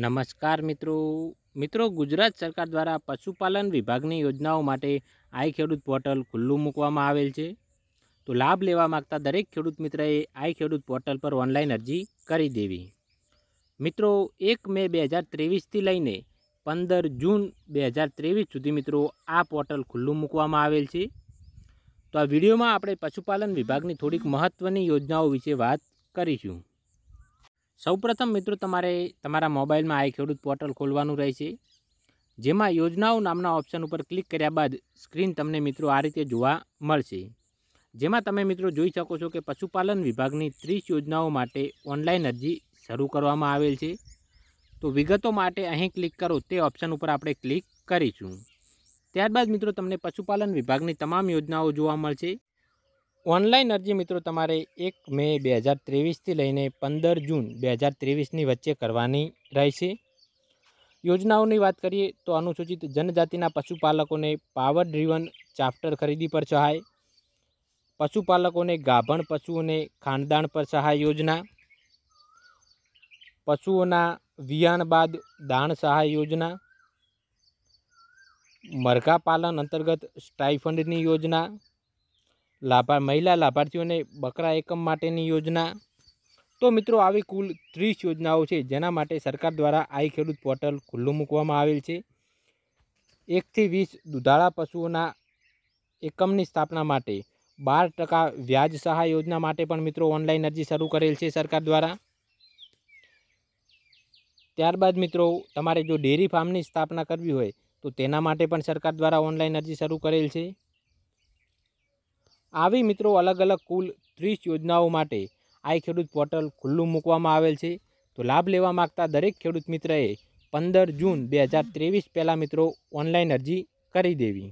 નમસ્કાર મિત્રો મિત્રો ગુજરાત સરકાર દ્વારા પશુપાલન વિભાગની યોજનાઓ માટે આઈ ખેડૂત પોર્ટલ ખુલ્લું મૂકવામાં આવેલ છે તો લાભ લેવા માગતા દરેક ખેડૂત મિત્રએ આઈ ખેડૂત પોર્ટલ પર ઓનલાઈન અરજી કરી દેવી મિત્રો એક મે બે હજાર ત્રેવીસથી લઈને પંદર જૂન બે હજાર ત્રેવીસ સુધી મિત્રો આ પોર્ટલ ખુલ્લું મૂકવામાં આવેલ છે તો આ વિડીયોમાં આપણે પશુપાલન વિભાગની થોડીક મહત્ત્વની યોજનાઓ વિશે વાત કરીશું સૌપ્રથમ મિત્રો તમારે તમારા મોબાઈલમાં આઈ ખેડૂત પોર્ટલ ખોલવાનું રહેશે જેમાં યોજનાઓ નામના ઓપ્શન ઉપર ક્લિક કર્યા બાદ સ્ક્રીન તમને મિત્રો આ રીતે જોવા મળશે જેમાં તમે મિત્રો જોઈ શકો છો કે પશુપાલન વિભાગની ત્રીસ યોજનાઓ માટે ઓનલાઈન અરજી શરૂ કરવામાં આવેલ છે તો વિગતો માટે અહીં ક્લિક કરો તે ઓપ્શન ઉપર આપણે ક્લિક કરીશું ત્યારબાદ મિત્રો તમને પશુપાલન વિભાગની તમામ યોજનાઓ જોવા મળશે ઓનલાઈન અરજી મિત્રો તમારે એક મે બે હજાર ત્રેવીસથી લઈને પંદર જૂન બે હજાર ત્રેવીસની વચ્ચે કરવાની રહેશે યોજનાઓની વાત કરીએ તો અનુસૂચિત જનજાતિના પશુપાલકોને પાવર ડ્રીવન ચાપ્ટર ખરીદી પર સહાય પશુપાલકોને ગાભણ પશુઓને ખાનદાન પર સહાય યોજના પશુઓના વિયાણ બાદ દાણ સહાય યોજના મરઘા પાલન અંતર્ગત સ્ટાઇફંડની યોજના લાભા મહિલા લાભાર્થીઓને બકરા એકમ માટેની યોજના તો મિત્રો આવી કુલ ત્રીસ યોજનાઓ છે જેના માટે સરકાર દ્વારા આઈ ખેડૂત પોર્ટલ ખુલ્લું મૂકવામાં આવેલ છે એકથી વીસ દુધાળા પશુઓના એકમની સ્થાપના માટે બાર ટકા વ્યાજ સહાય યોજના માટે પણ મિત્રો ઓનલાઈન અરજી શરૂ કરેલ છે સરકાર દ્વારા ત્યારબાદ મિત્રો તમારે જો ડેરી ફાર્મની સ્થાપના કરવી હોય તો તેના માટે પણ સરકાર દ્વારા ઓનલાઈન અરજી શરૂ કરેલ છે આવી મિત્રો અલગ અલગ કુલ ત્રીસ યોજનાઓ માટે આઈ ખેડૂત પોર્ટલ ખુલ્લું મૂકવામાં આવેલ છે તો લાભ લેવા માગતા દરેક ખેડૂત મિત્રએ પંદર જૂન બે હજાર ત્રેવીસ પહેલાં મિત્રો ઓનલાઈન અરજી કરી દેવી